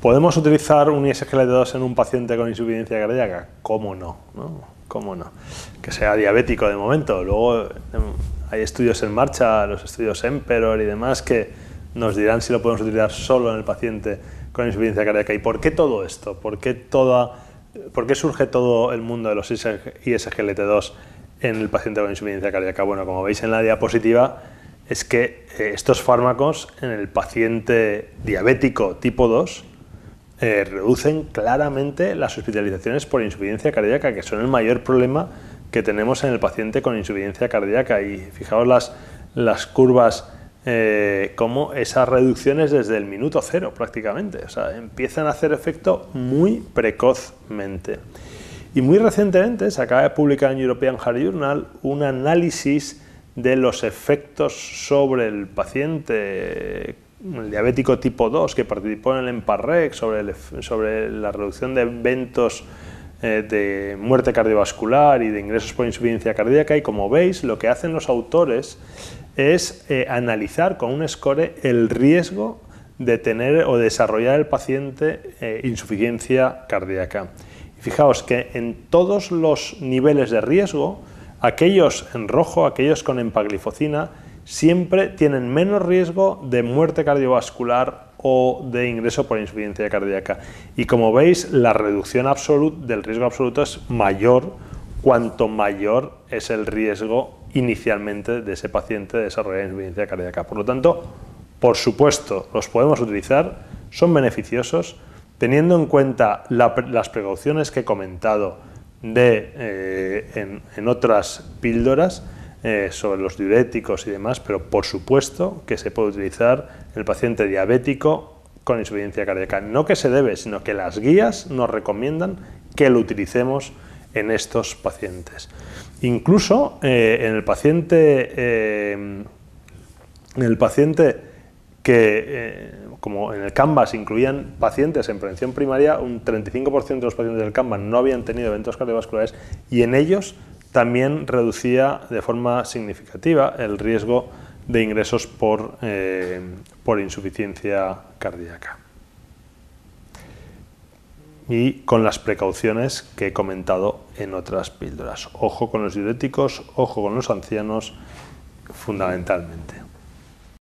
¿Podemos utilizar un ISGLT2 en un paciente con insuficiencia cardíaca? ¿Cómo no? ¿Cómo no? Que sea diabético de momento. Luego em, hay estudios en marcha, los estudios Emperor y demás, que nos dirán si lo podemos utilizar solo en el paciente con insuficiencia cardíaca. ¿Y por qué todo esto? ¿Por qué, toda, por qué surge todo el mundo de los ISGLT2 en el paciente con insuficiencia cardíaca? Bueno, como veis en la diapositiva, es que eh, estos fármacos en el paciente diabético tipo 2 eh, reducen claramente las hospitalizaciones por insuficiencia cardíaca, que son el mayor problema que tenemos en el paciente con insuficiencia cardíaca. Y fijaos las, las curvas, eh, como esas reducciones desde el minuto cero prácticamente, o sea, empiezan a hacer efecto muy precozmente. Y muy recientemente se acaba de publicar en European Heart Journal un análisis de los efectos sobre el paciente el diabético tipo 2 que participó en el EMPARREC sobre, la reducción de eventos eh, de muerte cardiovascular y de ingresos por insuficiencia cardíaca y como veis lo que hacen los autores es eh, analizar con un score el riesgo de tener o desarrollar el paciente eh, insuficiencia cardíaca. Y fijaos que en todos los niveles de riesgo, aquellos en rojo, aquellos con empaglifocina, siempre tienen menos riesgo de muerte cardiovascular o de ingreso por insuficiencia cardíaca. Y como veis, la reducción absoluta del riesgo absoluto es mayor cuanto mayor es el riesgo inicialmente de ese paciente de desarrollar insuficiencia cardíaca. Por lo tanto, por supuesto, los podemos utilizar, son beneficiosos, teniendo en cuenta las precauciones que he comentado eh, en otras píldoras, eh, sobre los diuréticos y demás, pero por supuesto que se puede utilizar el paciente diabético con insuficiencia cardíaca. No que se debe, sino que las guías nos recomiendan que lo utilicemos en estos pacientes. Incluso eh, en el paciente, eh, en el paciente que, como en el Canvas incluían pacientes en prevención primaria, un 35% de los pacientes del Canvas no habían tenido eventos cardiovasculares y en ellos también reducía de forma significativa el riesgo de ingresos por, eh, por insuficiencia cardíaca. Y con las precauciones que he comentado en otras píldoras. Ojo con los diuréticos, ojo con los ancianos, fundamentalmente.